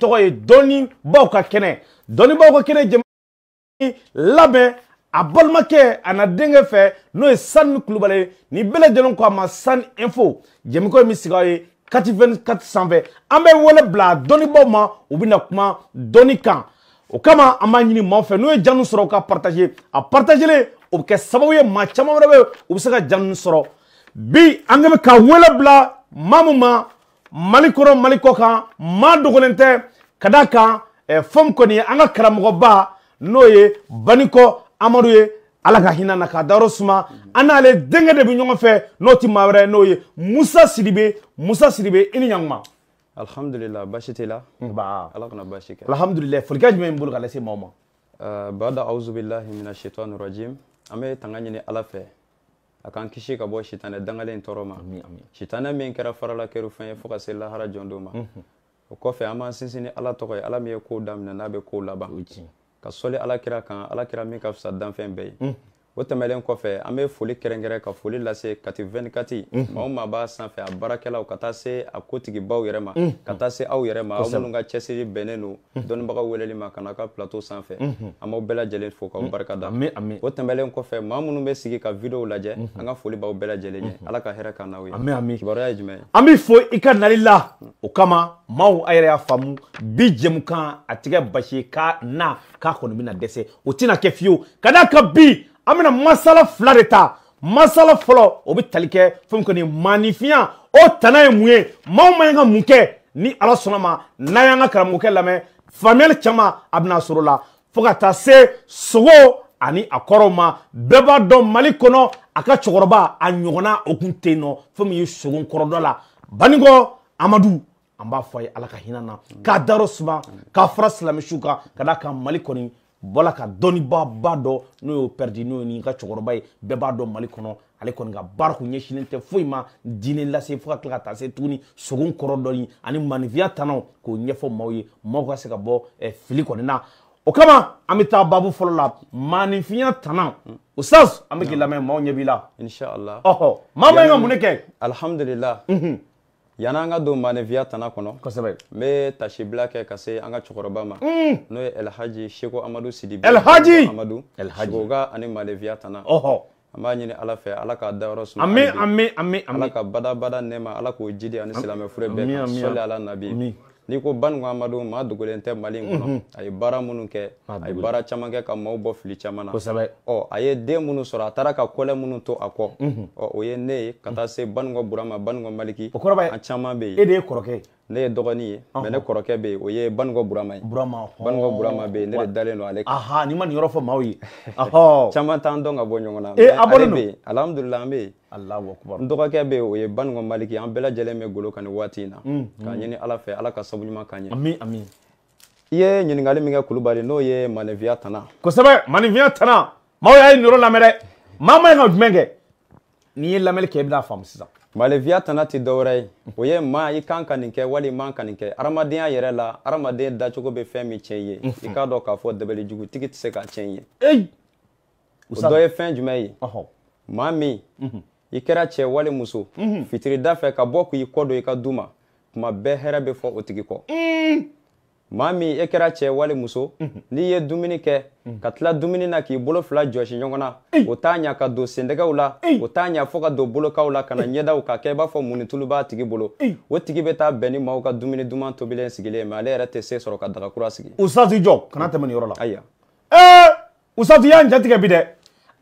tɔgɔ ye dɔnnibaw ka kɛnɛ dɔnnibaw ka kɛnɛ jamana labɛn a balimakɛ a na denkɛ fɛ n'o ye sani kulubali ni bɛɛ lajɛlen ko a ma sani info jɛmukan in bɛ sigi aw ye kati vingt quatre sanfɛ an bɛ wele bila dɔnnibaw ma u bɛ na kuma dɔnni kan o kama an b'a ɲini maaw fɛ n'u ye janu sɔrɔ u ka partage a partagelen o bɛ kɛ sababu ye maa caman wɛrɛ bɛ yen u bɛ se ka janu sɔrɔ bi an bɛ ka wele bila maa min ma mali kɔnɔ mali kɔ kan maa dogolen tɛ. ka da kan eh, fɛn kɔni ye an ka karamɔgɔba n'o ye banikɔ amadu ye ala ka hinɛ na k'a dayɔrɔ suma an n'ale denkɛ de bɛ ɲɔgɔn fɛ n'o tɛ maa wɛrɛ n'o ye musa siribe musa siribe i ni ɲankuma. alhamdulilah baasi t'i la. nba ala kana baasi kɛ. alhamdulilah folikan jumɛn b'i bolo ka lase maaw ma. Uh, bada awuzubilahi mina shaitan rajim an bɛ tanga ɲini ala fɛ a k'an kisi ka bɔ sitanɛ dangalen tɔɔrɔ ma sitanɛ min kɛra farala kɛrɛfɛn ye fo ka se lahara jɔn don ma. Mm -hmm. o kɔfɛ an b'an sinsin ni ala tɔgɔ ye ala min ye kow daminɛ n'a bɛ kow laban ka sɔli alakira kan alakira min ka fisa danfɛn bɛɛ ye o tɛmɛlen kɔfɛ an bɛ foli kɛrɛnkɛrɛn ka foli lase kati vɛnikati maa o maa b'a sanfɛ a baarakɛlaw ka taa se a kotigibaw yɛrɛ ma ka taa se aw yɛrɛ ma aw minnu ka cɛsiri bɛnnen don dɔnnibagaw weleli ma ka n'aw ka plateau sanfɛ an b'aw bɛɛ lajɛlen fo k'aw barika da o tɛmɛlen kɔfɛ maa minnu bɛ sigi ka videow lajɛ an ka foli b'aw bɛɛ lajɛlen ye ala ka hɛrɛ k'an n'aw ye kibaruya ye jumɛn ye an bɛ fo i ka nali la o kama maaw a yɛrɛ y'a faamu bi jɛmukan a tigɛ basi k'a na k'a kɔni bɛna dɛsɛ o tɛna kɛ fiyewu ka d'a kan bi an bɛna masala fila de ta masala fɔlɔ o bɛ tali kɛ fɛn min kɔni ye maaninfinya o tana ye mun ye maaw man kan ka mun kɛ ni ala sɔnna ma n'an y'an ka karamɔgɔkɛ lamɛn faamuyali caman a bɛna sɔrɔ o la fo ka taa se sogo ani a kɔrɔw ma bɛɛ b'a dɔn mali kɔnɔ a ka cɛkɔrɔba a ɲɔgɔnna o tun tɛ yen nɔ fɛn min ye sogo kɔrɔ dɔ la banikɔ amadu an b'a fɔ a ye ala ka hinɛ na k'a dayɔrɔ suma k'a fara silamɛsiw kan ka d'a kan mali kɔni bɔla ka dɔnnibaba dɔ n'o y'o pɛridi n'o ye ka cɛkɔrɔba ye bɛɛ b'a dɔn mali kɔnɔ ale kɔni ka baara kun ɲɛsinnen tɛ foyi ma diinɛ lase fo ka tila ka taa se tuguni sogo kɔrɔ dɔ ani manifiya tanaw k'o ɲɛfɔ maaw ye maaw ka se ka bɔ eh, fili kɔni na o kama an bɛ taa babu fɔlɔ la manifiya tana ustaz an bɛ k'i lamɛn maaw ɲɛ b'i la ɔhɔ maa ma ye ka mun ne kɛ alihamudulila yan'an ka don maninfiya tana kɔnɔ kosɛbɛ n bɛ tasibila kɛ ka se an ka cɛkɔrɔba ma mm. n'o ye elhaji seko amadu sidibe alhaji amadu sogoka ani maninfiya tana ɔhɔ an b'a ɲini ala fɛ ala k'a dayɔrɔ suma ami ami ami ala ka badabada nɛma ala k'o jidi ani silamɛ fure bɛɛ kan sɔli ala nabi n'i ko bani amadu maa dogolen tɛ mali in kɔnɔ a ye baara minnu kɛ a ye baara caman kɛ ka maaw bɔ fili caman na ɔ a ye den minnu sɔrɔ a taara ka kɔlɛ minnu to a kɔ ɔ o ye ne ye ka taa se bani kɔ burama bani kɔ maliki o kɔrɔ b'a ye a caman bɛ yen e de ye kɔrɔkɛ ye ne ye dɔgɔnin ye mɛ ne kɔrɔkɛ bɛ yen o ye banikɔ burama ye burama banikɔ burama bɛ yen ne de dalen don ale kan aha nin ma nin yɔrɔ fɔ maaw ye caman t'an dɔn ka bɔ ɲɔgɔn na ee eh, a bɔlen don alihamudulilayi an bɛ yen alahu akubaru n dɔgɔkɛ bɛ yen o ye banikɔ maliki an bɛɛ lajɛlen bɛ golo kan nin waati in na mm, mm. k'a ɲini ala fɛ ala ka sabu ɲuman k'an ye ami ami i ye ɲininkali min kɛ kulubali n'o ye maninfiya tana kosɛbɛ maninfiya tana maaw y'a ye nin yɔrɔ lamɛn dɛ maa ma ɲi ka jumɛn kɛ n'i ye lamɛnni kɛ i bɛna faamu sisan maleviya tana tɛ dɔwɛrɛ ye o ye ma i kan ka nin kɛ wali man ka nin kɛ adamadenya yɛrɛ la adamaden dacogo bɛ fɛn min tiɲɛ ye i k'a dɔn k'a fɔ dɛbɛlijugutigi tɛ se ka tiɲɛ ye o dɔ ye fɛn jumɛn ye maa min i kɛra cɛ wali muso fitirida fɛ ka bɔ k'i kɔ don i ka du ma tuma bɛɛ hɛrɛ bɛ fɔ o tigi kɔ maa min e kɛra cɛ wali muso n'i ye dumuni kɛ ka tila dumuni na k'i bolo fila jɔsi ɲɔgɔn na o t'a ɲa ka don sendɛgɛw la o t'a ɲa fɔɔ ka don bolokaw la ka na ɲɛdaw ka kɛ i b'a fɔ munitulu b'a tigi bolo o tigi bɛ taa bɛn ni maw ka dumuni duman tobilen sigilen ma ale yɛrɛ tɛ se sɔrɔ ka dagakura sigi usati jɔ kana tɛmɛ ni yɔrɔ la ayiwa ee usati y'an jatigɛ bi dɛ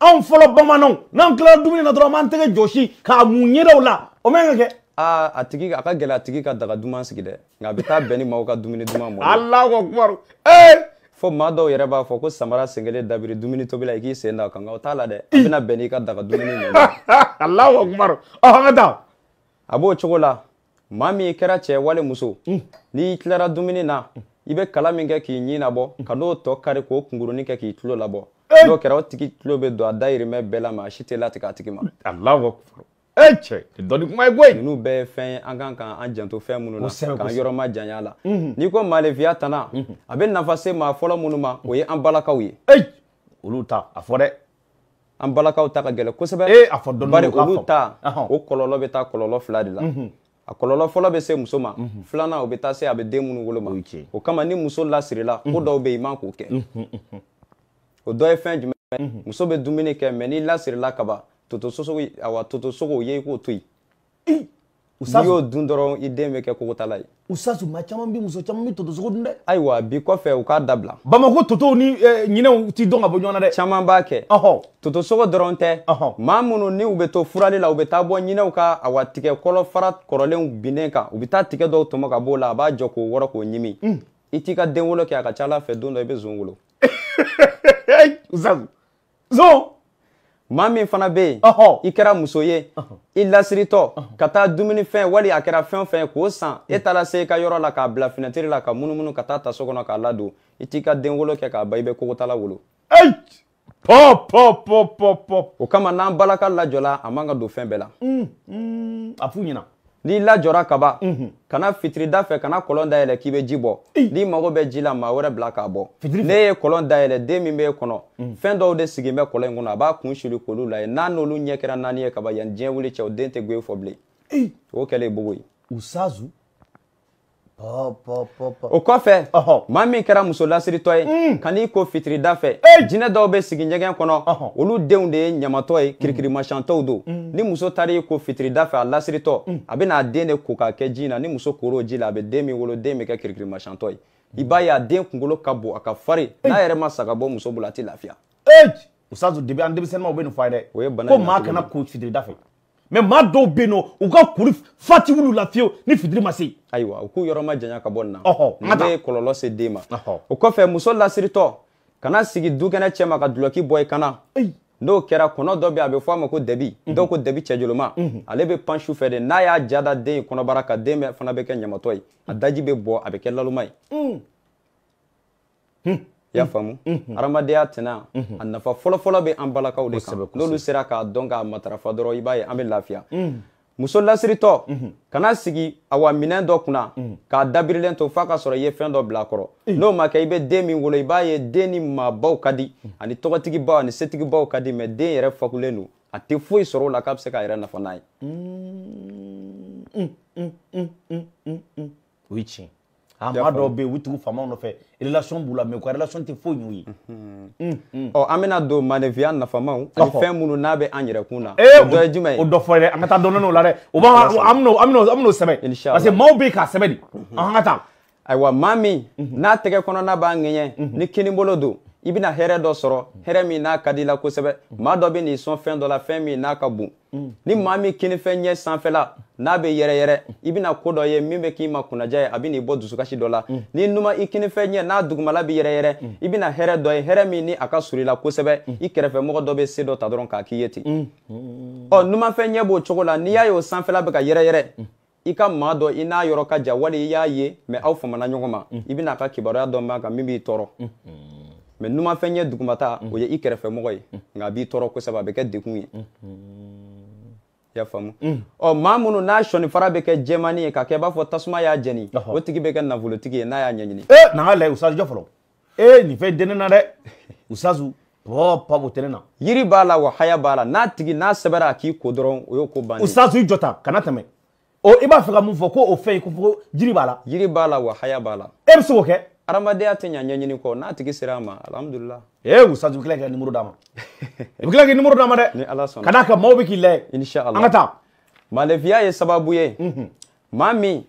anw fɔlɔ bamananw n'an tilara dumuni na dɔrɔn an b'an tɛgɛ jɔsi k'a mun ɲɛdaw la o man ka kɛ aa a tigi a ka gɛlɛ a tigi ka daga duman sigi dɛ nka a bɛ taa bɛn ni maaw ka dumuni duman mɔ. alahu akubar ee. fo maa dɔw yɛrɛ b'a fɔ ko samara sen kelen dabiri dumuni tobi la i k'i sen da o kan nka o t'a la dɛ a bɛna bɛn n'i ka daga dumuni mɔ. alahu akubar ɔhɔn ka taa. a b'o cogo la maa min kɛra cɛ wali muso mm. n'i tilara dumuni na i bɛ kala min kɛ k'i ɲin labɔ mm. ka n'o tɔ kari k'o kunkurunin kɛ k'i tulo labɔ n'o kɛra o tigi tulo bɛ don a dayirimɛ bɛɛ la mɛ a si tɛ latigɛ a tigi ma. alahu akubar ɛkyɛ dɔde kuma egwe. ninnu bɛɛ fɛn an kan k'an janto fɛn minnu na k'an yɔrɔ ma janya la n'i ko malefiya tana a bɛ nafa se maa fɔlɔ minnu ma o ye an balakaw ye. ɛyi olu ta a fɔ dɛ. an balakaw ta ka gɛlɛ kosɛbɛ. ee a fɔ dɔɔni bari olu ta o kɔlɔlɔ bɛ taa kɔlɔlɔ fila de la. a kɔlɔlɔ fɔlɔ bɛ se muso ma filanan o bɛ taa se a bɛ den minnu wolo ma o kama ni muso lasirila ko mhm. dɔw bɛ yen i man k'o kɛ mhm, mhm, o dɔ ye fɛn jumɛn muso bɛ dumuni kɛ mɛ n'i lasirila kaban toto sosogo awa toto soko ye k'o to yen n'i y'o dun dɔrɔn i den bɛ kɛ kogotala ye. usasu maa caman bi muso caman bi toto sogo dun dɛ. ayiwa bi kɔfɛ u k'a dabila. bamakɔ totow ni ɲinɛw ti dɔn ka bɔ ɲɔgɔn na dɛ. caman b'a kɛ toto sogo dɔrɔn tɛ maa minnu ni u bɛ to furali la u bɛ taa bɔ ɲinɛw ka awa tigɛ kɔlɔfara kɔrɔlenw binnen kan u bɛ taa tigɛ dɔw tɔmɔ ka b'o la a b'a jɔ k'o wɔrɔ k'o ɲimi i t'i ka den wolo maa min fana bɛ yen i kɛra muso ye i lasiritɔ ka taa dumunifɛn wali a kɛra fɛn o fɛn k'o san e mm. taara se i ka yɔrɔ la k'a bila finɛtiri la ka munumunu ka taa taso kɔnɔ k'a ladon i t'i ka denwolo kɛ k'a ban i bɛ kogotala wolo. pɔ pɔ pɔ pɔ pɔ. o kama n'an balaka lajɔla a man ka don fɛn bɛɛ la. Mm, mm. a f'u ɲɛna n'i lajɔra kaba mhm. kana fitirida fɛ kana kɔlɔn dayɛlɛ k'i bɛ ji bɔ n'i mago bɛ ji la maa wɛrɛ bila k'a bɔ ne ye kɔlɔn dayɛlɛ den min b'e kɔnɔ mhm. fɛn dɔw de sigin bɛ kɔlɔn in kɔnɔ a b'a kun suli k'olu lajɛ n'a n'olu ɲɛ kɛra naani ye kaban yanni diɲɛ wuli cɛ o den tɛ gun e fɔ bilen o kɛlen ye bogo ye. usazu o kɔfɛ maa min kɛra muso lasiritɔ ye mm. ka n'i ko fitirida fɛ jinɛ dɔw bɛ sigi ɲɛgɛn kɔnɔ olu denw de ye ɲamatɔ ye mm. kirikirimasiyantɔw don mm. ni muso taar'i ko fitirida fɛ a lasiritɔ a bɛ n'a den de ko k'a kɛ ji la ni muso kor'o ji la a bɛ den min wolo den bɛ kɛ kirikirimasiyantɔ ye i b'a ye a den kunkolo ka bon a ka farin n'a yɛrɛ ma saga bɔ muso bolo a tɛ lafiya. usazu debi an denmisɛnninmaw bɛ nin fɔ a ye dɛ ko maa kana ko fitirida fɛ mɛ maa dɔw bɛ yen nɔ u ka kuru fati wulu la fiyewu ni fitiri ma se. ayiwa u k'u yɔrɔ ma janya ka bɔ nin na. ɔhɔ n ka taa nin bɛ kɔlɔlɔ se den ma. ɔhɔ o kɔfɛ muso lasiritɔ kana sigi dukɛnɛ cɛ mhm. ma ka dulɔki bɔ i kan ayi n'o kɛra kɔnɔ dɔ bɛ yen a bɛ fɔ a ma ko dɛbi dɔw ko dɛbi cɛjoloma ale bɛ pan su fɛ de n'a y'a ja da den kɔnɔbara kan den fana bɛ kɛ ɲamatɔ ye mhm. a daji bɛ bɔ a bɛ kɛ laloma ye. Mm. Hmm i y'a faamu adamadenya tɛna a nafa fɔlɔfɔlɔ bɛ an balakaw de kan n'olu sera k'a dɔn k'a matarafa dɔrɔn i b'a ye an bɛ lafiya muso lasiritɔ kana sigi awa minɛn dɔ kunna k'a dabirilen to f'a ka sɔrɔ i ye fɛn dɔ bila a kɔrɔ n'o ma kɛ i bɛ den min wolo i b'a ye den ni maabaw ka di ani tɔgɔtigibaw ani setigibaw ka di mɛ den yɛrɛ fakulen don a tɛ foyi sɔrɔ o la k'a bɛ se k'a yɛrɛ nafa n'a ye o ye tiɲɛ a maa dɔw bɛ yen u tugu faamaw nɔfɛ relation b'u la mɛ u ka relation tɛ foyi y'u ye. Mhm. Mhm. ɔ an bɛna don mandenfiya nafamaw ani fɛn minnu n'a bɛ an yɛrɛ kun na eh, o dɔ ye jumɛn ye. o dɔ fɔ dɛ an ka taa dɔɔnin o la dɛ o b'an an bɛn'o an bɛn'o an bɛn'o parce que maaw bɛ yen k'a sɛbɛn de mhm. an ka taa. ayiwa maa min n'a tɛgɛ kɔnɔna b'a ŋɛɲɛ ni kinibolo don i bɛna hɛrɛ dɔ sɔrɔ hɛrɛ min n'a ka di i la kosɛbɛ maa dɔ bɛ n'i sɔn fɛn dɔ la fɛn min n'a ka bon ni maa min kinifɛn ɲɛ sanfɛla n'a bɛ yɛrɛyɛrɛ i bɛna ko dɔ ye min bɛ k'i ma kunnaja ye a bɛ n'i bɔ dusukasi dɔ la mm. n'i numa i kinifɛn ɲɛ n'a dugumala bɛ yɛrɛyɛrɛ mm. i bɛna hɛrɛ dɔ ye hɛrɛ min ni a ka surun i la kosɛbɛ mm. i kɛrɛfɛmɔgɔ dɔ bɛ se dɔ ta dɔrɔn k'a k'i ye ten ɔ numanfɛn ɲɛ b'o cogo la n'i y'a ye o sanfɛla bɛ ka yɛrɛyɛrɛ i ka maa dɔ i n'a yɔrɔ ka jan wali i y'a ye mɛ aw famana ɲɔgɔn ma i bɛna a ka kibaruya dɔ mɛn kan min b'i tɔɔrɔ mɛ numanfɛn ɲɛ dugumata o ye i kɛrɛfɛmɔgɔ ye nka a b'i tɔɔrɔ kosɛbɛ a bɛ kɛ dekun ye y'a faamu mm. ɔ maa minnu n'a sɔni fara bɛ kɛ jɛmani ye ka kɛ i b'a fɔ tasuma y'a jeni o tigi bɛ kɛ nafolotigi ye n'a y'a ɲɛɲini. ee n'an ka lajɛ usazu jɔ fɔlɔ ee nin fɛn tɛ ne na dɛ usazu bɔn pabu tɛ ne na. yiri b'a la wa haya b'a la n'a tigi n'a sɛbɛnna a k'i ko dɔrɔn o y'o ko bannen ye. usazu i jɔ tan kana tɛmɛ o i b'a fɛ ka mun fɔ ko o fɛn in ko fɔ ko jiri b'a la. jiri b'a la wa haya b'a la. e bɛ se k'o kɛ. adamadenya tɛ ɲa ɲɛɲini kɔ n'a tigi sera a ma alhamdulilah. ee musazu kila nimoro d'a ma i nimoro d'a dɛ. ka d'a kan maaw bɛ k'i layɛ. inshallah an ka malefiya ye sababu ye. Mhm. ma min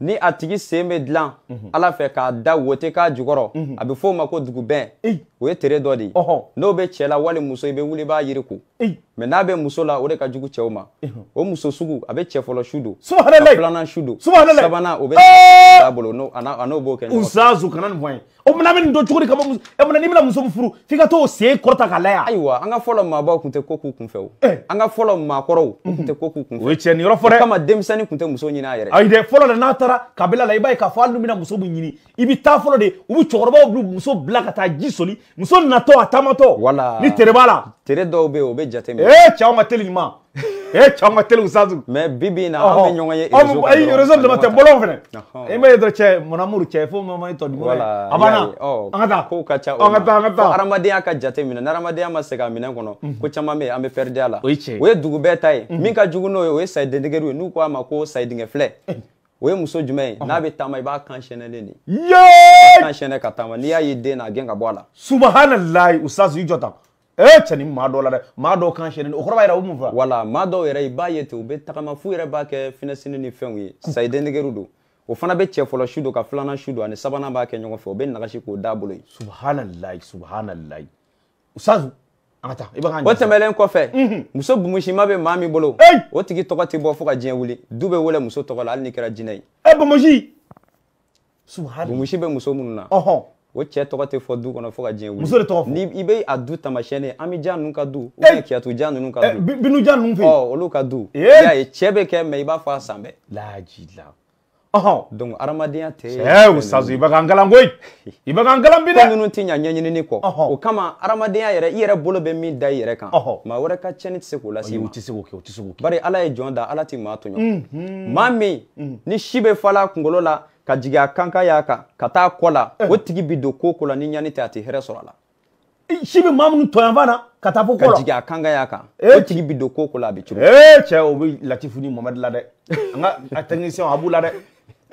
ni a tigi sen bɛ dilan mhm. ala fɛ k'a da wote k'a jukɔrɔ mhm. a be f'o ma ko dugubɛn. o ye tere dɔ de ye n'o bɛ cɛ la wali muso i bɛ wuli i b'a yiri ko mɛ n'a bɛ muso la o de ka jugu cɛw ma o muso sugu a bɛ cɛ fɔlɔ su don a filanan su don sabanan o bɛ t'a bolo n'o a n'o b'o kɛ ɲɔgɔn fɛ. uzazu kana nin fɔ an ye o tuma n'a bɛ nin dɔn cogo di ka bɔ muso ɛ munna n'i bɛna muso min furu f'i ka t'o sen kɔrɔta k'a lajɛ. ayiwa an ka fɔlɔ maabaw tun tɛ ko k'u kunfɛ o an ka fɔlɔ maakɔrɔw tun tɛ ko k'u kunfɛ o ye tiɲɛ nin fɔ dɛ o kama denmisɛnnin tun tɛ muso ɲini a yɛrɛ ye. ayi dɛ fɔlɔ la n'a taara kabila la i b'a ye k'a fɔ hali n'u bɛna muso min ɲini i bɛ taa fɔlɔ de u bɛ cɛkɔrɔbaw bila muso bila ka taa ji soli muso natɔ a taamatɔ wala ni tere b'a la tere dɔw bɛ yen o bɛ jate minɛ ee cɛw ka teli nin ma ee eh, cɛw ka teli usazu mɛ bi bi in na oh, an bɛ ɲɔgɔn ye oh, réseau eh, kan ayi réseau dama tɛ n bɔlɔn fɛnɛ i eh, ma ye dɔrɔn cɛ mɔnamuru cɛ fo mama i tɔ dugu wala a banna an ka taa kow ka ca o oh, ma an ka taa an ka taa adamadenya ka jate minɛ ni adamadenya ma se ka minɛ kɔnɔ mhm. ko caman bɛ yen an bɛ pɛridi a la o ye tiɲɛ o ye dugu bɛɛ ta ye mhm. min ka jugu n'o ye o ye sayi dentigɛriw ye n'u ko a ma ko sayi dingɛ filɛ o ye muso jumɛn ye n'a bɛ taama i b'a kan sɛnɛ de ye kan sɛnɛ ka taama n'i y'a ye den na a gɛn ka bɔ a la. subahanayi usazu i jɔ tan ee eh, cɛ ni maa dɔw la dɛ maa dɔw kan sɛnɛ o kɔrɔ b'a yira o mun fɔ. wala maa dɔw yɛrɛ i b'a ye ten u bɛ tagama f'u yɛrɛ b'a kɛ finɛsini ni fɛnw ye sayi dendegeru don o fana bɛ cɛ fɔlɔ su don ka filanan su don ani sabanan b'a kɛ ɲɔgɔn fɛ o bɛ nagasi k'o d'a bolo yen. subahanayi subahanayi usazu O tɛmɛlen kɔfɛ mhm. muso bumusima bɛ maa min bolo o tigi tɔgɔ tɛ bɔ fo ka diɲɛ wuli du bɛ wele muso tɔgɔ la hali ni kɛra jinɛ ye e bumusi bumusi bɛ muso minnu na o cɛ tɔgɔ tɛ fɔ du kɔnɔ fo ka diɲɛ wuli muso de tɔgɔ fɔ ni i bɛ a du taamasiyɛn ami ja ninnu ka du ou bien kiyatu ja ninnu ka du binu ja ninnu fɛ yen olu ka du i y'a ye cɛ bɛ kɛ mɛ i b'a fɔ a san bɛɛ laajila ɔhɔn donc adamadenya tɛ sɛw sazu i bɛ ka n kalan koyi i bɛ ka n kalan bi dɛ ko ninnu tɛ ɲa ɲɛɲinini kɔ ɔhɔn o kama adamadenya yɛrɛ i yɛrɛ bolo bɛ min da i yɛrɛ kan ɔhɔn maa wɛrɛ ka tiɲɛni tɛ se k'o lase i ma o tɛ se k'o kɛ o tɛ se k'o kɛ bari ala ye jɔn da ala tɛ maa tɔɲɔ maa min ni si bɛ falen a kunkolo la ka jigin a kan y'a kan ka taa kɔ la eh. o tigi bi don ko o ko la ni ɲani tɛ a tɛ hɛrɛ sɔrɔ a la si bɛ maa minnu tɔyanfan na ka taa fo ko la ka jigin a kan y'a kan o tigi bi don ko o ko la a bɛ cogo ee cɛ o bɛ latifu ni mamadi la dɛ an ka technicien a b'u la dɛ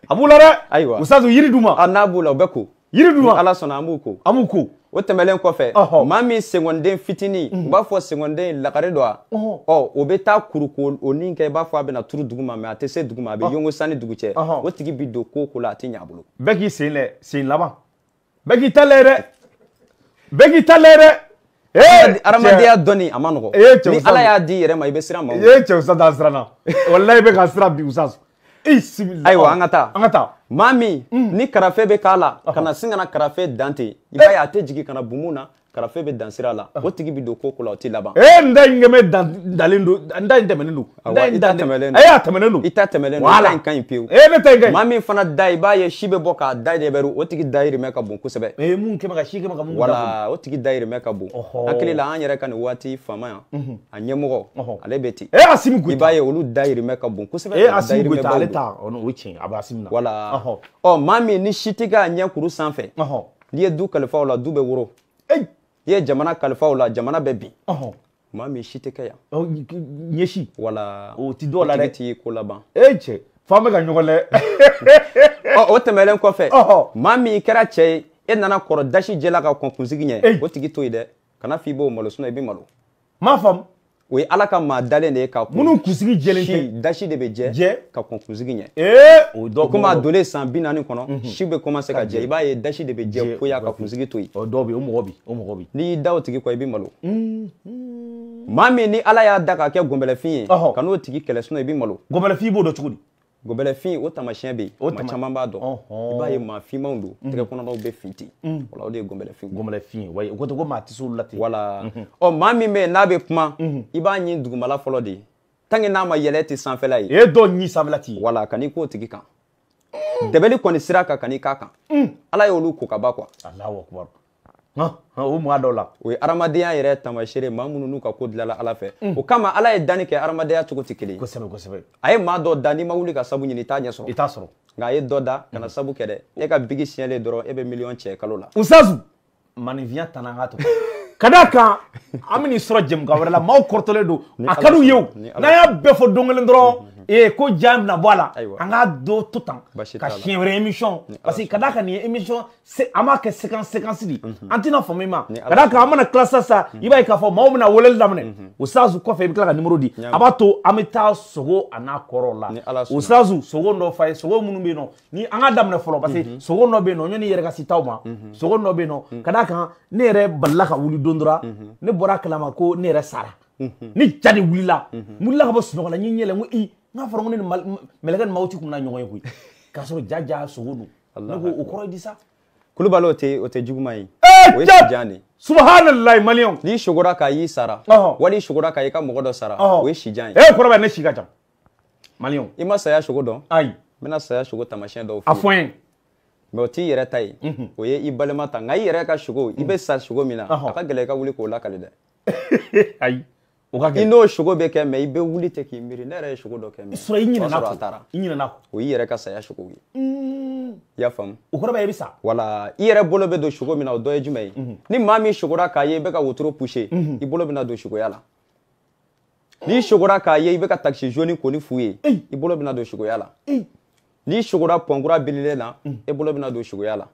a b'u la dɛ ayiwa musazu yiri d'u ma a n'a b'u la u bɛ ko yiri d'u ma ala sɔnna an b'u ko an b'u ko o tɛmɛlen kɔfɛ maa min sengɔnden fitinin u mhm. b'a fɔ sengɔnden lakare don wa ɔ o bɛ taa kuru ko o ni kɛ i b'a fɔ a bɛna turu dugu ma mɛ a tɛ se dugu ma a bɛ yongo sanni dugu cɛ o tigi bi don ko o ko la a tɛ ɲɛ a bolo. bɛɛ k'i sen lɛ sen laban bɛɛ k'i ta lɛ dɛ bɛɛ k'i ta lɛ dɛ. ee adamadenya dɔnni a ma nɔgɔn ni ala y'a di i yɛrɛ ma i bɛ siran maa o. ee cɛ usa t'a siran na walayi i bɛ ka siran bi usa. Eh, ayiwa oh. an ka taa an ka taa maa min hmm. ni karafe bɛ k'a la kana sin kana karafe dan ten eh. i b'a ye a tɛ jigin kana bumun na karafe bɛ dan sira la o tigi bɛ don ko ko la o tɛ laban. ee n da in kɛmɛ dalen don n da in tɛmɛnen don. awɔ eh, i ta tɛmɛlen don ayi a tɛmɛnen don. i ta tɛmɛlen don wala n ka ɲi pewu. ee eh, ne ta in ka ɲi. maa min fana da i b'a ye si bɛ bɔ k'a da yɛrɛ o tigi da yirimɛ ka bon kosɛbɛ. ee eh, mun kɛmɛ ka si kɛmɛ ka mun da bon. wala o tigi da yirimɛ ka bon. hakili la an yɛrɛ ka nin waati faama yan a ɲɛmɔgɔ ale bɛ ten. ee Asimi Goyita i b'a ye olu da yirimɛ ka bon kosɛbɛ. ee Asimi Goyita ale ta o tiɲɛ a bɛ Asimi na. ni si tɛ k'a kuru sanfɛ n'i ye du kalifa o la du bɛ woro i ye jamana kalifaw la jamana bɛ bin maa min si tɛ kɛ yan ɲɛsi wala o ti dɔw la dɛ t'i ko laban e cɛ f'an bɛ ka ɲɔgɔn lɛ o tɛmɛlen kɔfɛ maa min kɛra cɛ ye e nana kɔrɔ dasi jɛla ka kɔn kunsigi ɲɛ o tigi to yen dɛ kana f'i b'o malo sinɔn i bɛ malo m'a faamu o ye ala ka maa dalen de ye ka kun minnu kunsigi jɛlen tɛ dasi de bɛ jɛ jɛ ka kɔn kunsigi ɲɛ ee o dɔw komi a donnen san bi naani kɔnɔ si bɛ komase ka jɛ i b'a ye dasi de bɛ jɛ fo y'a ka kunsigi to yen o dɔw bɛ o mɔgɔ bi o mɔgɔ bi n'i y'i da o tigi kɔ i bɛ malo maa min ni ala y'a da k'a kɛ gɔnbɛlɛfin ye ka n'o tigi kɛlɛ sinɔ i bɛ malo gɔnbɛlɛfin b'o dɔn cogo di gɔbɛlɛfin o taamasiyɛn bɛ yen maa caman b'a dɔn i b'a ye maa finmanw don mm-hmm. tɛgɛ kɔnɔnaw bɛ fin ten mm. o la o de ye gɔbɛlɛfin gɔbɛlɛfin ye wayi o ko tɛ ko maa tɛ s'olu la ten wala ɔ maa min bɛ yen n'a bɛ kuma i b'a ɲi dugumala fɔlɔ de tanke n'a ma yɛlɛ tɛ sanfɛla ye e dɔw ɲi sanfɛla ti wala ka n'i k'o tigi kan dɛbɛli kɔni sira kan ka n'i k'a kan mm. ala y'olu ko ka ban kuwa alahu akubaru o mɔgɔ dɔw la o ye adamadenya yɛrɛ tamasere ma minnu n'u ka ko dilala ala fɛ o kama ala ye danni kɛ adamadenya cogo tɛ kelen kosɛbɛ kosɛbɛ a ye maa dɔ da n'i ma wuli ka sabu ɲini i t'a ɲɛ sɔrɔ i t'a sɔrɔ nka a ye dɔ da kana mm. sabu kɛ dɛ e ka bigi siɲɛlen dɔrɔn e bɛ miliyɔn cɛ kalo la usazu maninfinya tana an ka to ka da kan an bɛ n'i sɔrɔ jɛmukan wɛrɛ la maaw kɔrɔtɔlen don a ka d'u ye o n'an y'a bɛɛ fɔ don kelen dɔrɔn Et ko ja voilà. on a la an k'a dɔ ka émission mm, ah, parce que bah, kada kan nin émission c'est b'a kɛ séquence séquence de an tɛna faamu i ma ka d'a kan an mana tila sisan sisan mhm. i b'a ye k'a fɔ maaw bɛna weleli daminɛ o mhm. sirazu kɔfɛ i bɛ numéro di a to sogo ana n'a la o sirazu sogo dɔ fa sogo minnu bɛ ni an ka daminɛ parce que mhm. sogo no be no ni yere i ka taw ma sogo no be no. Kada kan ne re balila ka wuli dondra. la ne bɔra a ko ne yɛrɛ sara ni ja wuli la. n ka la ni y'i ɲɛ yɛlɛ i n'a fɔra ko ne ni mɛlɛkɛ ni maaw kun na ɲɔgɔn ye koyi k'a sɔrɔ ja ja sogo don ne ko o kɔrɔ ye di sa. kulubali o tɛ o tɛ juguma ye. Eh, o ye sijan de. subahánalayi maliyɛnw. n'i sogora ka y'i sara. wali i sogora ka i ka mɔgɔ dɔ sara. o ye sijan ye. ee eh, kɔrɔbaya ne si ka ca maliyɛnw. i ma saya sogo dɔn. ayi. n bɛna saya sogo taamasiyɛn dɔw fɔ. a fɔ n ye. mɛ o t'i yɛrɛ ta ye. o ye i balima ta nka i yɛrɛ ka sogo i bɛ sa sogo min na a ka gɛlɛ i ka wuli k'o lakali dɛ. ayi. i n'o sogo bɛ kɛ mɛ i bɛ wuli tɛ k'i miiri ne yɛrɛ ye sogo dɔ kɛ mɛ i ɲinɛna taara i ɲinɛna o y'i yɛrɛ ka saya sogo ye hmm. i y'a faamu o kɔrɔ b'a ye i bɛ sa wala i yɛrɛ bolo bɛ don sogo min na o dɔ ye jumɛn ye mhm. ni maa min sogora k'a ye i bɛ ka wotoro pushe mhm. i bolo bɛ na don sogoya la n'i sogora k'a ye i bɛ ka takisi joni koni f'u ye i bolo bɛ na don sogoya la n'i sogora pɔnkura birilen na i mhm. e bolo bɛ na don sogoya la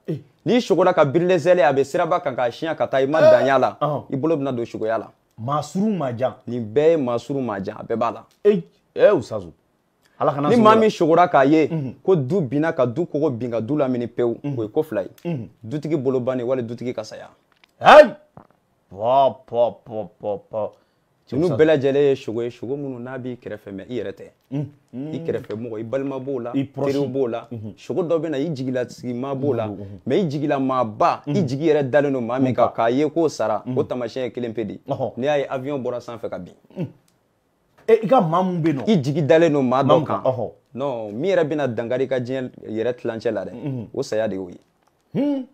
n'i sogora ka birilen zɛlɛ a bɛ siraba kan k'a siɲɛ ka taa i ma danya la i bolo bɛ na don sogoya la masuru majan nin bɛɛ ye masuru majan a bɛɛ b'a la e e usazu ala kana ni maa min sogora k'a ye mm -hmm. ko du binna ka du kogo bin ka du lamini pewu mm -hmm. o ye ko fila ye mm -hmm. dutigi bolo banni wali dutigi ka saya. Hey! Pop, pop, pop, pop, pop. ninnu bɛɛ lajɛlen ye sogo ye sogo minnu n'a b'i kɛrɛfɛ mɛ i yɛrɛ tɛ i kɛrɛfɛ mɔgɔ i balima b'o la teriw b'o la sogo dɔ bɛ na i jigilasigima b'o la mɛ i jigila maaba i jigi yɛrɛ dalen don maa min kan k'a ye k'o sara o tamasiyɛn ye kelen pe de n'i y'a ye avion bɔra sanfɛ ka bin i ka maa mun bɛ yen nɔ i jigi dalen don maa dɔ kan non min yɛrɛ bɛna dankari i ka diɲɛ yɛrɛ tilancɛ la dɛ o saya de y'o ye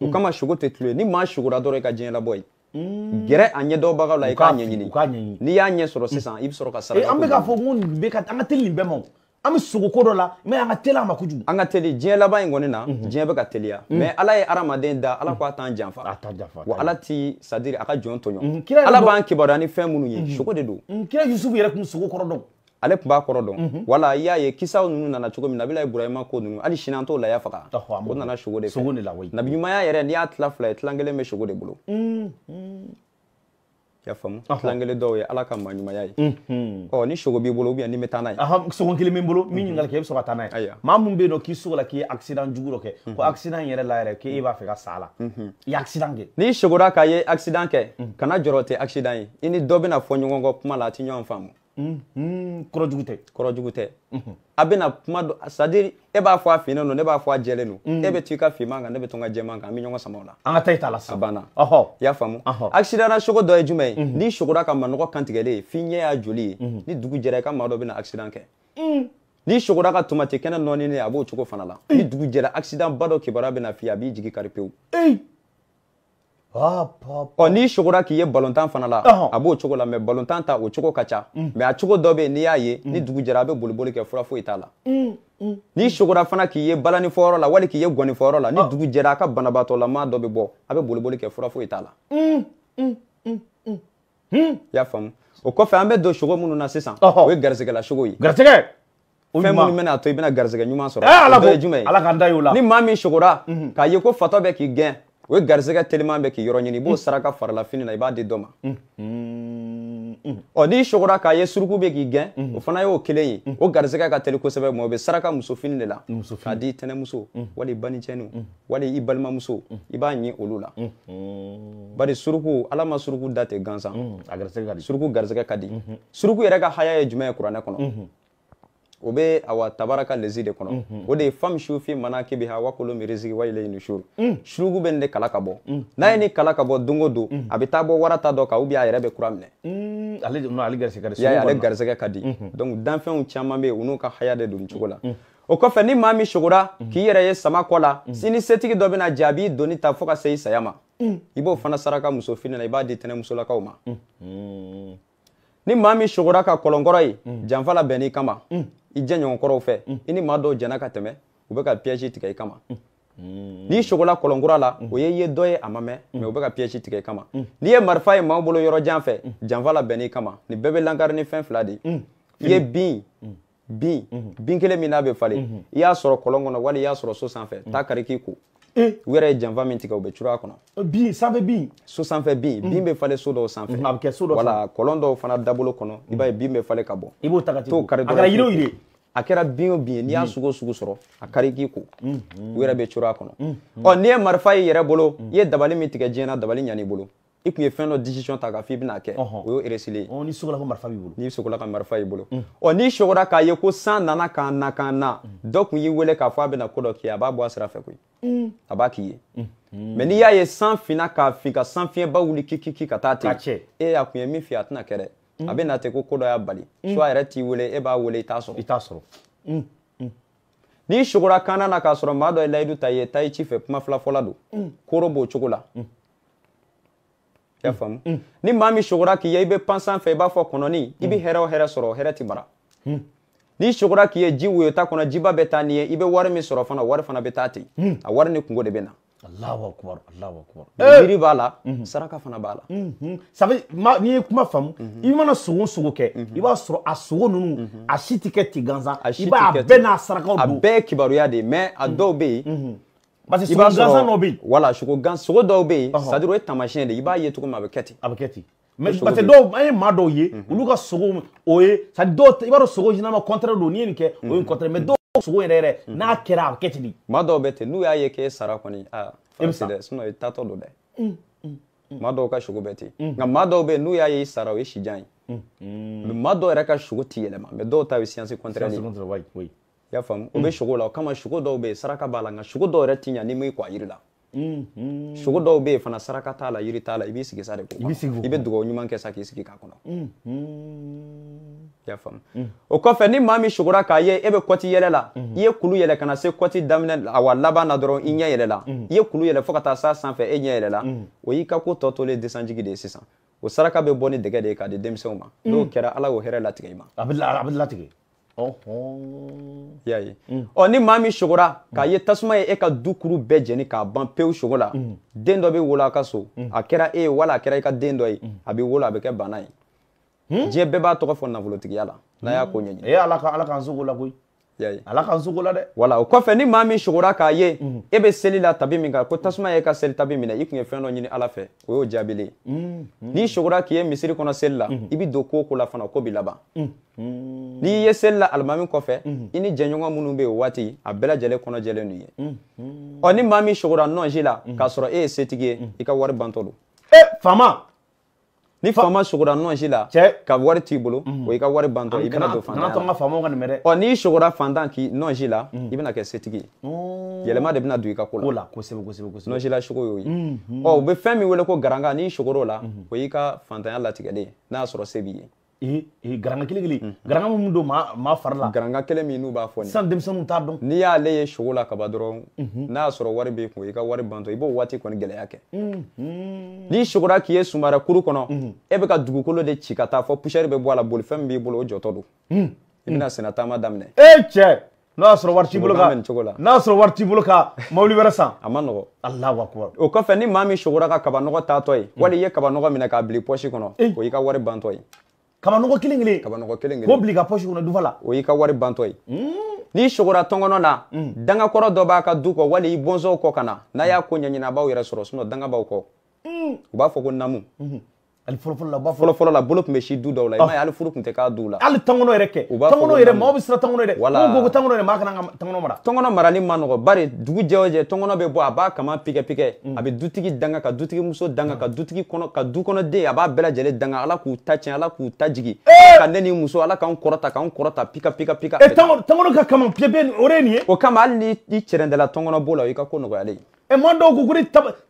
o kama sogo tɛ tulo ye ni maa sogora dɔrɔn i ka diɲɛ labɔ ye. Hmm. gɛrɛ a ɲɛdɔnbagaw la i k'a ɲɛɲini n'i y'a ɲɛ sɔrɔ sisan i bɛ sɔrɔ ka saraka eh, an bɛ k'a fɔ ko an ka teli nin bɛɛ ma an bɛ sogo ko dɔ la mɛ an ka teli a ma kojugu an ka teli diɲɛ laban in kɔni na mhm. diɲɛ bɛ ka teliya mɛ mhm. ala ye hadamaden da ala ko a t'an janfa a t'an janfa wa ala ti sadiri a ka jɔn tɔɲɔ mhm. ala b'an kibaruya ni fɛn minnu ye sogo de don kira yusufu yɛrɛ tun sogo kɔrɔ dɔn ale tun b'a kɔrɔ dɔn wala i y'a ye kisaw ninnu nana cogo min nabila ibrahima ko ninnu hali sini an t'o laya faga o nana sogo de fɛ nabi ɲumanya yɛrɛ n'i y'a tila fila ye tilan kelen bɛ sogo de bolo y'a faamu tilan kelen dɔw ye ala ka maa ɲumanya ye ɔ ni sogo b'i bolo ubiyɛn ni bɛ taa n'a ye sogo kelen bɛ n bolo min ɲininkali kɛ e bɛ sɔn ka taa n'a ye maa min bɛ yen nɔ k'i sogo la k'i ye accident jugu dɔ kɛ ko accident yɛrɛ la yɛrɛ k'e b'a fɛ ka sa la i ye accident kɛ n'i sogora k'a ye accident kɛ kana jɔrɔ tɛ accident ye i ni dɔ bɛna fɔ ɲɔgɔn kɔ kuma la a tɛ ɲɔgɔn faamu kɔrɔjugu tɛ kɔrɔjugu tɛ a bɛna kuma dɔ c'est à dire e b'a fɔ a finnen don ne b'a fɔ a jɛlen don e bɛ to i ka finman kan ne bɛ to n ka jɛman kan an bɛ ɲɔgɔn sama o la an ka taa i ta la sisan a banna ɔhɔ i y'a faamu accident na sogo dɔ ye jumɛn ye n'i sogora ka manɔgɔ kantigɛlen ye f'i ɲɛ y'a joli ye ni dugu jɛra i ka maa dɔ bɛna accident kɛ n'i sogora ka tomati kɛnɛ nɔɔni ne a b'o cogo fana la ni dugu jɛra accident ba dɔ kibaruya bɛna f'i ye a b'i jigi kari pewu ɔ n'i sogora k'i ye balontan fana la a b'o cogo la mɛ balontan ta o cogo ka ca mm. mɛ a cogo dɔ bɛ n'i y'a ye mm. ni dugu jɛra a bɛ boliboli kɛ fura foyi t'a la mm, n'i sogora fana k'i ye balanifɔyɔrɔ la wali k'i ye gɔnifɔyɔrɔ la ni dugu jɛra a ka banabaatɔlama dɔ bɛ bɔ a bɛ boliboli kɛ fura foyi t'a la hmm? i y'a faamu o kɔfɛ an bɛ don sogo minnu na sisan o ye garisɛgɛla sogo ye garisɛgɛ fɛn minnu bɛna to i bɛna garisɛgɛ ɲuman sɔrɔ eh, o dɔ ye jumɛn ye ni maa min sogora mhm. k'a ye ko fatɔ bɛ k'i gɛn Mm. Mm. Mm. o ye garisɛgɛ teliman bɛ k'i yɔrɔ ɲini i b'o saraka farilafini na i b'a di dɔ ma ɔ n'i sogora k'a ye suruku bɛ k'i gɛn o fana y'o kelen ye o garisɛgɛ ka teli kosɛbɛ mɛ o bɛ saraka musofini de la k'a di i tɛnɛmuso wali i banicɛniw wali i balimamuso i b'a ɲi olu la bari suruku ala ma suruku da tɛ gansan suruku garisɛgɛ ka di mm-hmm. suruku yɛrɛ ka haya ye jumɛn ye kuranɛ kɔnɔ mm-hmm o bɛ awa tabaraka lezi de kɔnɔ o de ye famisiw fi mana k'i bi ha wakolo mi rizigi wa ilayi nusur mm. suruku bɛ nin de kala ka bɔ mm. n'a ye nin kala ka bɔ don o mm. don a bɛ taa bɔ warata dɔ kan ubiyɛn a yɛrɛ bɛ kura minɛ. ale de ale garisɛgɛ ka di. yaya ale garisɛgɛ ka di donc danfɛnw caman bɛ yen u n'u ka haya de don nin cogo la. o kɔfɛ ni maa min sogora k'i yɛrɛ ye sama kɔ la sini setigi dɔ bɛ na jɛ a b'i doni ta fo ka se i saya ma i b'o fana saraka muso fini na i b'a di tɛnɛmusolakaw ma. ni maa min sogora ka kɔlɔnkɔrɔ ye janfa labɛnni kama i diya ɲɔgɔnkɔrɔw fɛ i ni maa dɔw jɛnna ka tɛmɛ u bɛ ka piyɛsi tigɛ i kama n'i sogola kɔlɔnkura la o ye ye dɔ ye a ma mɛn mɛ u bɛ ka piyɛsi tigɛ i kama n'i ye marifa ye maa bolo yɔrɔ fɛ janfa la bɛn n'i kama nin bɛɛ bɛ lankari ni fɛn fila de ye i ye bin mm. bin mm. bin kelen min n'a bɛ falen i mm-hmm. y'a sɔrɔ kɔlɔn kɔnɔ wali i y'a sɔrɔ so sanfɛ mm. taa kari k'i ko u eh. yɛrɛ ye janfa min tigɛ u bɛ curu a kɔnɔ. Eh, bin sanfɛ bin. so sanfɛ mm. bin bin bɛ falen so dɔw sanfɛ. Mm, a bɛ kɛ so dɔ wala kɔlɔn dɔw fana dabolo kɔnɔ i b'a ye mm. bin bɛ falen ka bɔ. i b'o ta ka t'o kari a kɛra yiri o yiri. a kɛra bin o bin ye n'i y'a sugu o sugu sɔrɔ a kari k'i ko u yɛrɛ bɛ curu kɔnɔ. ɔ n'i ye marifa y'i yɛrɛ bolo i ye dabali min tigɛ diɲɛ na dabali ɲan'i bolo i tun ye fɛn dɔ decision ta k'a fɔ i bɛna kɛ o y'o resile ni sokola ka marifa b'i bolo ni sokola ka marifa y'i bolo mm. ɔ n'i sogora k'a ye ko san nana k'a na k'a na mm. dɔ tun y'i wele k'a fɔ a bɛna ko dɔ k'i a b'a bɔ a sira fɛ koyi mm. a b'a k'i ye mɛ n'i y'a ye san finna k'a fin ka san fiɲɛba wuli kiki ka taa ten e y'a kun ye min f'i a tɛna kɛ dɛ a bɛ na ten ko ko dɔ y'a bali so a yɛrɛ t'i wele e b'a wele i t'a sɔrɔ i t'a sɔrɔ n'i sogora kana na k'a sɔrɔ maa dɔ ye layidu ta i ye taa ci fɛ kuma fila don koro b'o cogo la y'a faamu ni maa min sogora k'i ye i bɛ pan sanfɛ i b'a fɔ kɔnɔni i bɛ mm. hɛrɛ o hɛrɛ sɔrɔ hɛrɛ ti bara mm. n'i sogora k'i ye ji woyota kɔnɔ jiba bɛ taa n'i ye i bɛ wari min sɔrɔ fana wari fana bɛ taa ten mm. a wari ni kungo de bɛ na Allahu akbar Allahu akbar eh! yiri b'a la mm-hmm. saraka fana b'a la sabu mm-hmm. n'i ye kuma faamu mm-hmm. i mana sogo sogo kɛ i b'a sɔrɔ a sogo ninnu a si ti kɛ ti gansan i b'a bɛɛ n'a sarakaw don a bɛɛ kibaruya de ye mɛ a dɔw bɛ yen parce que sogo gansan dɔ bɛ yen. wala sogo gan sogo dɔw bɛ yen c'est à dire o ye taamasiyɛn de ye i b'a ye cogo min a bɛ kɛ ten. a bɛ kɛ ten mais parce que dɔw an ye maa dɔw ye olu ka sogo o ye c'est à dire dɔw i b'a dɔn sogo généralement contraire don n'i ye nin kɛ o ye contraire mais dɔw sogo yɛrɛ yɛrɛ n'a kɛra a bɛ kɛ ten de. maa dɔw bɛ ten n'u y'a ye k'e sara kɔni aa farasi e dɛ sinon i taatɔ don dɛ. maa dɔw ka sogo bɛ ten nka maa dɔw bɛ yen n'u y'a ye i sara o ye sijan ye. maa dɔw yɛrɛ ka sogo ti yɛlɛma mais dɔw ta ye science contraire ye i y'a faamu o bɛ sogo la o kama sogo dɔw bɛ yen saraka b'a la nka sogo dɔw yɛrɛ tɛ ɲa n'i m'i kɔ a yiri la mm, mm. sogo dɔw bɛ yen fana saraka t'a la yiri t'a la i b'i sigi sa de ko i bɛ dugawu ɲuman kɛ sa k'i sigi k'a kɔnɔ mm, y'a faamu o kɔfɛ ni maa min sogora k'a ye e bɛ kɔti yɛlɛ la i mm-hmm. ye kulu yɛlɛ ka na se kɔti daminɛ la awa laban na dɔrɔn i ɲɛ yɛlɛ la i ye kulu yɛlɛ fo ka taa s'a sanfɛ e ɲɛ yɛlɛ la mm-hmm. o y'i ka ko tɔ tolen desanjigi de ye sisan o saraka bɛ bɔ ni dɛgɛ de ye k'a di denmisɛnw ma n'o kɛra ala y'o hɛrɛ latigɛ i ma a bɛ latigɛ y'a ye mm. ɔ ni maa min sogora k'a mm. ye tasuma ye e ka du kuru bɛɛ jeni k'a ban pewu sogo la mm. den dɔ bɛ wolo a ka so a kɛra e ye wala a kɛra i ka den dɔ ye a bɛ wolo a bɛ kɛ bana ye hmm? diɲɛ bɛɛ b'a tɔgɔ fɔ nafolotigiya la n'a y'a ko hmm. ɲɛɲini. ee ala ka ala k'an sogo la koyi. ala k'an sogo la dɛ wala o kɔfɛ ni maa min sogora k'a ye mhm. e bɛ seli la tabi min kan ko tasuma ye e ka seli tabi minɛ i tun ye fɛn dɔ ɲini ala fɛ o y'o jaabile mhm. n'i sogora k'i ye misiri kɔnɔ seli la mhm. i bɛ don ko o ko la fana ko bɛ laban n'i ye seli la alimami kɔfɛ i ni jɛɲɔgɔn minnu bɛ yen o waati a bɛɛ lajɛlen kɔnɔ jɛlen don i ye ɔ ni maa min sogora nɔnzi la k'a sɔrɔ e ye setigi ye i ka wari bantɔ don. ee eh, faama ni faama sogora nɔnsi la ka wari t'i bolo mhm. o y'i ka wari bantɔ i bɛna don fantan kana to n ka faamaw ka nin mɛ dɛ ɔ n'i sogora fantan k'i nɔnsi la mhm. i bɛna kɛ setigi ye oh. yɛlɛma de bɛna don i ka ko la ko la kosɛbɛ kosɛbɛ kosɛbɛ nɔnsi la sogo y'o ye mhm. ɔ u bɛ fɛn min wele ko garanka n'i sogor'o la o y'i ka fantanya latigɛlen n'a y'a sɔrɔ se b'i ye E, e, garanga kelen kelen mhm. garanga minnu don maa fari la garanga kelen min n'u b'a fɔ nin sisan denmisɛnninw t'a dɔn n'i y'ale ye sogo la kaba dɔrɔn mhm. n'a y'a sɔrɔ wari b'i kun i ka wari bantɔ i b'o waati kɔni gɛlɛya kɛ mhm. n'i sogora k'i ye sunbara kuru kɔnɔ e bɛ ka dugukolo de ci ka taa fɔ pusɛri bɛ bɔ a la bolifɛn min b'i bolo o jɔtɔ don i bɛna senna taama daminɛ e cɛ n'a y'a sɔrɔ wari t'i bolo ka n'a y'a sɔrɔ wari t'i bolo ka mobili wɛrɛ san a ma nɔgɔ alahu akubaru o kɔfɛ ni maa min sogora ka kabanɔgɔ taatɔ ye wali i ye kabanɔgɔ minɛ k'a bili pɔsi kɔnɔ o y'i ka wari bantɔ ye kabanɔgɔ kelen kelen kabanɔgɔ kelen kelen k'o bili ka pɔsi kɔnɔ dufa la o y'i ka wari bantɔ ye mm. n'i sogora tɔngɔnɔ na mm. dangakɔrɔ dɔ b'a ka du kɔ wali i bɔnsɔnw kɔ ka na n'a y'a ko ɲɛɲini yɛrɛ sɔrɔ sinɔn danga b'aw kɔ u b'a fɔ ko namu hali fɔlɔfɔlɔ la ah. u b'a fɔ fɔlɔfɔlɔ la bolo tun bɛ si du dɔw la i m'a ye hali furu tun tɛ k'a du la hali tɔnkɔnɔ yɛrɛ kɛ tɔnkɔnɔ yɛrɛ maaw bɛ siran tɔnkɔnɔ yɛrɛ wala n'u ko ko tɔnkɔnɔ yɛrɛ maa kana tɔnkɔnɔ mara tɔnkɔnɔ marali ma nɔgɔ bari dugu jɛ o jɛ tɔnkɔnɔ bɛ bɔ a b'a kama pikɛpikɛ mm. a bɛ dutigi danga ka dutigi muso danga mm. ka dutigi kɔnɔ ka du kɔnɔden a b'a bɛɛ lajɛlen danga ala k'u ta tiɲɛ ala k'u ta jigi eh! ka ne ni muso ala k'an kɔrɔta k'an kɔrɔta pika pika pika eh, tɔnkɔnɔ ka kama pepe o de ye nin ye o kama hali ni i cɛrɛndɛla tɔnkɔnɔ b'o la o y'i ka ko nɔgɔyalen ye e man dɔw ko ko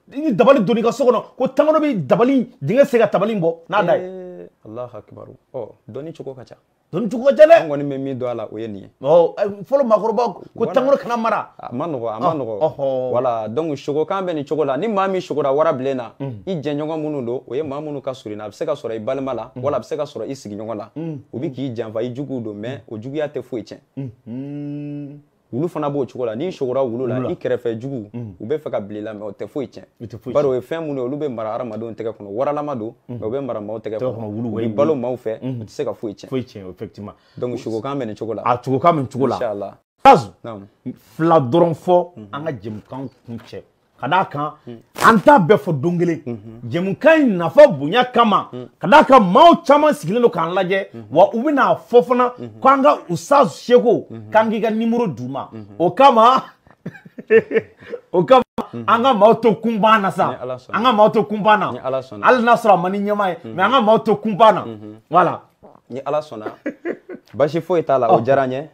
ni dabali donni ka so kɔnɔ ko tangɔnɔ bɛ dabali dingɛ se ka tabali bɔ n'a da ye. alahu akibaru ɔ dɔnni cogo ka ca. dɔnni cogo ka ca dɛ. an kɔni bɛ min dɔn a la o ye nin ye. ɔ fɔlɔ maakɔrɔbaw ko tangɔnɔ kana mara. a ma nɔgɔ a ma nɔgɔ wala donc sogokan bɛ nin cogo la ni maa min sogora warabilen na mm. i jɛɲɔgɔn minnu don o ye maa minnu ka surun i a bɛ se ka sɔrɔ i balima la mm. wala a bɛ se ka sɔrɔ i sigiɲɔgɔn la mm. u bɛ k'i janfa i juguw don mɛ o juguya tɛ foyi tiɲɛ. wulu fana b'o cogo la n'i sogora wulu la i kɛrɛfɛ jugu mm. u bɛ fɛ ka bila i la mɛ o tɛ foyi tiɲɛ bari o ye fɛn minnu ye olu bɛ mara hadamadenw tɛgɛ kɔnɔ waralama don mɛ mm. u bɛ mara maaw tɛgɛ kɔnɔ u bɛ balo maaw fɛ mm. u tɛ se ka foyi tiɲɛ foyi tiɲɛ effectivement donc sogokan bɛ nin cogo la a sogokan bɛ nin cogo la inshallah fila dɔrɔn fɔ mhm. an ka jɛmukan kun cɛ ka anta kan an t'a bɛɛ fɔ don kelen jɛmukan in nafa bonya kama ka d'a kan maaw caman sigilen don k'an lajɛ wa u bɛna fɔ fana k'an ka usazu seko k'an k'i ka nimoro d'u ma o kama o kama an ka maaw to kunban na sa an ka maaw to kunban na hali n'a sɔrɔ a man di ɲɛmaa ye mɛ an ka maaw to kunban na wala ni ala sɔnna basi foyi t'a la o diyara n ye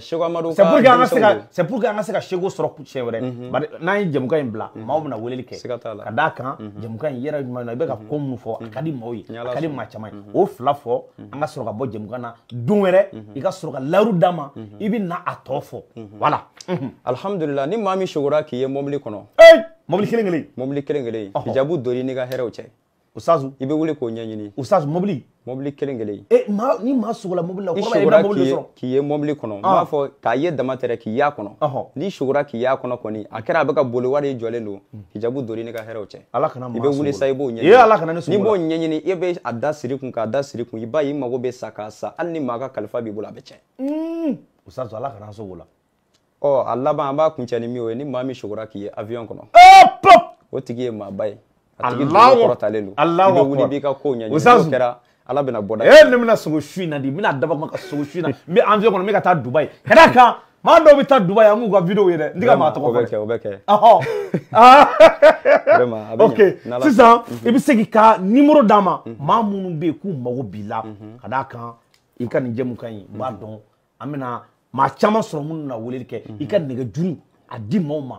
seko amadu ka c'est pour que an ka se ka seko sɔrɔ siɲɛ wɛrɛ mhm. bari n'an ye jamukan in bila mhm. maaw bɛna weleli kɛ ka d'a kan mhm. jamukan in yɛrɛ jumɛn na i bɛ ka ko minnu fɔ a ka di maaw ye a ka di maa caman ye o fila fɔ an ka sɔrɔ ka bɔ jamukan na don wɛrɛ i ka sɔrɔ ka layiru d'a ma i bɛ na a tɔ fɔ wala alihamudulila ni maa min sogora k'i ye mɔbili kɔnɔ mɔbili kelen kelen mɔbili kelen kelen hijabu dori n'i ka hɛrɛw cɛ usazu i bɛ wuli k'o ɲɛɲini usazu mɔbili mobili kelen kelen eh, ni maa sogola mobili la k'i ye mobili kɔnɔ n b'a ah. fɔ k'a ye dama tɛrɛ k'i y'a kɔnɔ n'i sogora k'i y'a kɔnɔ kɔni a kɛra a bɛ ka boli wari jɔlen don hmm. hijabu dori ka hɛrɛw cɛ i bɛ wuli sa i b'o ɲɛɲini ee, n'i b'o ɲɛɲini e bɛ a da siri kun k'a da siri kun i b'a ye i mago bɛ sa k'a sa hali ni maa ka kalifa b'i bolo a bɛ o hmm. sa ala kana sogo la. ɔ a laban an b'a ni min ye ni maa min sogora k'i ye avion kɔnɔ. Ee, o tigi ye maaba ye. a tigi dugu kɔrɔtalen don. i bɛ wuli i b'i ka kow ɲɛɲini n'o kɛra. ala bɛna bɔ da ee eh, ne bɛna sogo su in na de n bɛna daba kuma ka sogo su in na n bɛ anviyɛ kɔnɔ n bɛ ka taa dubayi ka d'a kan maa dɔw bɛ taa dubayi an b'u ka videow ye dɛ n tɛ ka maa tɔgɔ fɔ dɛ o bɛ kɛ o bɛ kɛ ok sisan mhm. i bɛ se k'i ka nimoro d'a ma mhm. maa minnu bɛ yen k'u mago b'i la mhm. ka d'a kan i ka nin jɛmu ka ɲi n b'a dɔn an bɛna maa caman sɔrɔ minnu na weleli kɛ i ka nɛgɛjuru a di maaw ma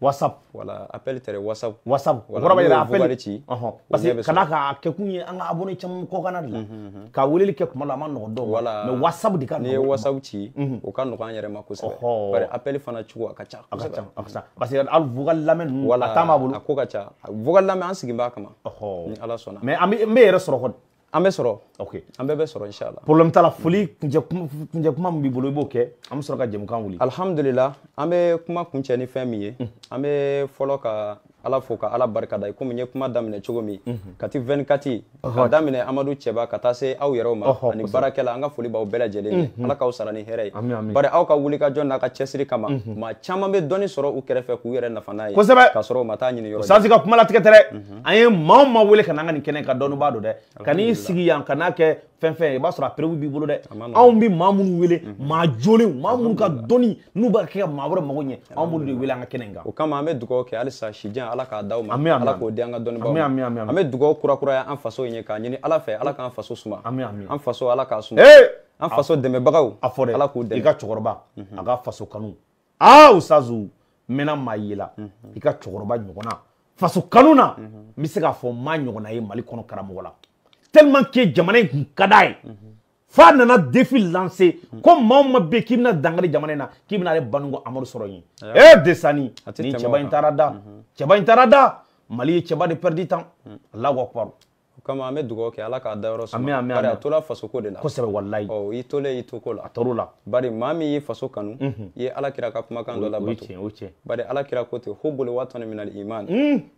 whatsapp wala appel tere whatsapp whatsapp o kɔrɔ b'a yira appel ci uh-huh. parce que ka ke kunye kɛ kun ye an ka abone caman ko kana de la mm-hmm, mm-hmm. ka weleli kɛ kuma la a ma nɔgɔn dɔw wala mais whatsapp de ka nɔgɔn n'i ye whatsapp ci mm-hmm. o ka nɔgɔn an yɛrɛ ma kosɛbɛ bari appel fana cogo a ka ca a ka ca a ka ca parce que hali vocal lamɛn ninnu a temps b'a bolo a ko ka ca vocal lamɛn an sigi b'a kama ni ala sɔnna mais ami bɛ n bɛ an bɛ sɔrɔ ok an bɛɛ bɛ sɔrɔ inshallah problème t'a la foli kuncɛ kuma min b'i bolo i b'o kɛ an bɛ sɔrɔ ka jɛmukan wuli alhamdulilah an bɛ kuma kuncɛ ni fɛn min ye an bɛ fɔlɔ ka ala fo mhm. ka ala barikada i komi n ye kuma daminɛ cogo min kati 24 ka daminɛ amadu cɛba ka taa se aw yɛrɛw ma ani baarakɛla an ka foli b'aw bɛɛ lajɛlen mhm. ala k'aw sara ni hɛrɛ ye bari aw ka wuli ka jɔn n'a ka cɛsiri kama mhm. ma caman be dɔɔni sɔrɔ u kɛrɛfɛ k'u yɛrɛ nafa n'a ye ka sɔrɔ u ma taa ɲini yɔrɔ sansi ka kuma latigɛ tɛ an ye maa ma wele ka na an ka nin kɛnɛ ka dɔnni b'a do dɛ ka n'i sigi yan ka n'a kɛ fɛn fɛn i b'a sɔrɔ a perewu b'i bolo dɛ anw bɛ maa minnu wele mhm. maa jolenw maa minnu ka dɔnni n'u b'a kɛ ka maa wɛrɛ mago ɲɛ anw b'olu de wele an ka kɛnɛ in kan. o kama an bɛ dugawu kɛ halisa sijan ala k'a d'aw ma ala k'o di an ka dɔnnibaw ma an bɛ dugawu kurakuraya an faso in ye k'a ɲini ala fɛ ala k'an faso suma an faso ala k'a suma an faso dɛmɛbagaw a fɔ dɛ ala k'u dɛmɛ i ka cɛkɔrɔba mhm. a ka faso kanu aa usazu n mɛna maa ye la mhm. i ka cɛkɔrɔba ɲɔgɔnna faso kanu na n bɛ se k'a fɔ n ma ɲɔgɔnna ye mali kɔnɔ karamɔgɔ la. tellement que jamana in kun ka d'a ye f'a nana défi lancé ko maa o maa bɛ yen k'i bɛna dankari jamana in na k'i bɛna ale banuko amadu sɔrɔ yen ee eh, desani ni cɛba in taara da mhm. cɛba in taara da mali ye cɛba de pɛridi tan mhm. alahu akubaru kama an bɛ dugawu kɛ ala k'a dayɔrɔ suma bari a tora faso ko de la kosɛbɛ walayi ɔ i tolen i to ko la a tor'o la bari maa min y'i faso kanu i ye kira ka kumakan dɔ labato o ye tiɲɛ o ye tiɲɛ bari alakira ko ten hubul watani minal iman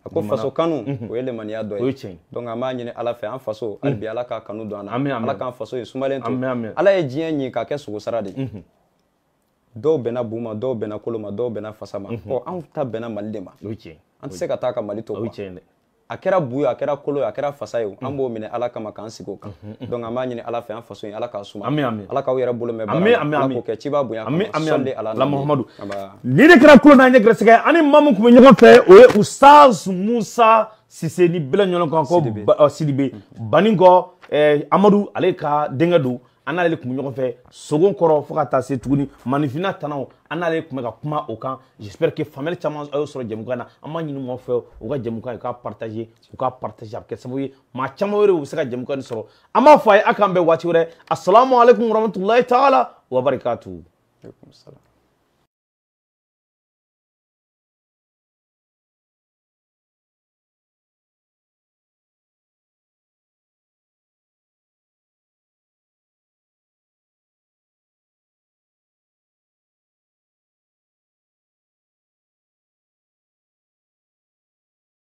a ko faso kanu o ye lemaniya dɔ ye o ye tiɲɛ donc an b'a ɲini ala fɛ an faso hali bi ala k'a kanu don an na ala k'an faso in sumalen to ala ye diɲɛ ɲi k'a kɛ sogo de ye dɔw bɛnna bu ma dɔw bɛnna kolo ma dɔw bɛnna fasa ma ɔ anw ta bɛnna mali de ma an tɛ se ka taa ka mali to o ye tiɲɛ dɛ a kɛra bu ye a kɛra kolo ye a kɛra fasa ye an mm. b'o minɛ ala kama k'an sigi o kan mm-hmm, mm-hmm. donc an b'a ɲini ala fɛ an faso in ala k'a suma ala k'aw yɛrɛ bolo mɛn baara ala k'o kɛ ciba bonya kama sɔli ala muhamadu nin de kɛra kulo n'an ye gɛrɛsɛgɛ ani maa min tun bɛ ɲɔgɔn fɛ o ye ustaz musa sise ni bɛlɛ ɲɔgɔn kan ko sidibe mm. banikɔ amadu ale ka denkɛ don an n'ale tun bɛ ɲɔgɔn fɛ sogo kɔrɔ fo ka taa se tuguni maninfina tanaw an n'ale kun bɛ ka kuma o kan j'espère que faamuyali caman a y'o sɔrɔ jɛmukan na an b'a ɲini mɔgɔw fɛ u ka jɛmukan u k'a partage u k'a partage a bɛ kɛ sababu ye maa caman wɛrɛ u bɛ se ka jɛmukan nin sɔrɔ an b'a fɔ a ye a k'an bɛn waati wɛrɛ asalamualeykum warahmatulahi taala wabarakatuhu.